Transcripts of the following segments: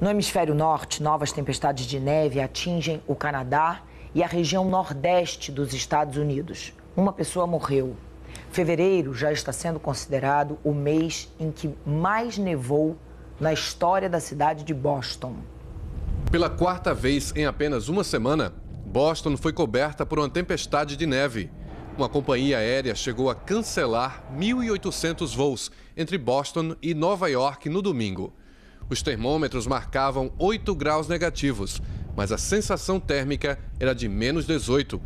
No hemisfério norte, novas tempestades de neve atingem o Canadá e a região nordeste dos Estados Unidos. Uma pessoa morreu. Fevereiro já está sendo considerado o mês em que mais nevou na história da cidade de Boston. Pela quarta vez em apenas uma semana, Boston foi coberta por uma tempestade de neve. Uma companhia aérea chegou a cancelar 1.800 voos entre Boston e Nova York no domingo. Os termômetros marcavam 8 graus negativos, mas a sensação térmica era de menos 18.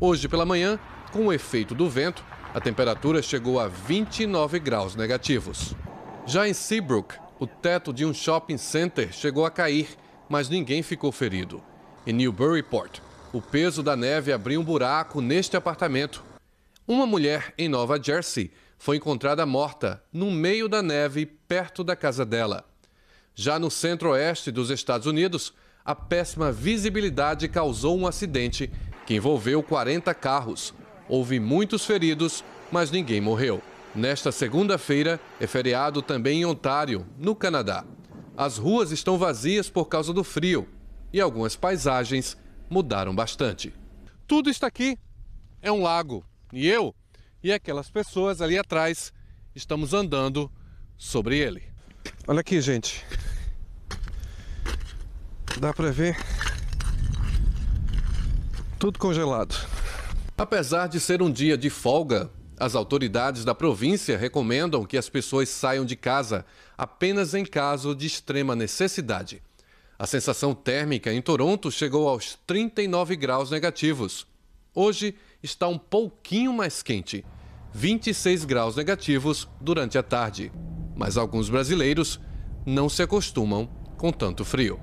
Hoje pela manhã, com o efeito do vento, a temperatura chegou a 29 graus negativos. Já em Seabrook, o teto de um shopping center chegou a cair, mas ninguém ficou ferido. Em Newburyport, o peso da neve abriu um buraco neste apartamento. Uma mulher em Nova Jersey foi encontrada morta no meio da neve perto da casa dela. Já no centro-oeste dos Estados Unidos, a péssima visibilidade causou um acidente que envolveu 40 carros. Houve muitos feridos, mas ninguém morreu. Nesta segunda-feira, é feriado também em Ontário, no Canadá. As ruas estão vazias por causa do frio e algumas paisagens mudaram bastante. Tudo está aqui é um lago e eu e aquelas pessoas ali atrás estamos andando sobre ele. Olha aqui, gente. Dá para ver tudo congelado. Apesar de ser um dia de folga, as autoridades da província recomendam que as pessoas saiam de casa apenas em caso de extrema necessidade. A sensação térmica em Toronto chegou aos 39 graus negativos. Hoje está um pouquinho mais quente, 26 graus negativos durante a tarde. Mas alguns brasileiros não se acostumam com tanto frio.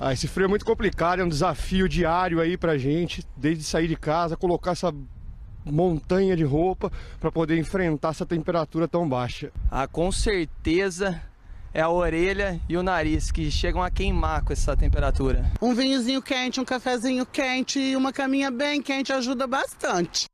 Ah, esse frio é muito complicado, é um desafio diário aí pra gente, desde sair de casa, colocar essa montanha de roupa para poder enfrentar essa temperatura tão baixa. Ah, com certeza é a orelha e o nariz que chegam a queimar com essa temperatura. Um vinhozinho quente, um cafezinho quente e uma caminha bem quente ajuda bastante.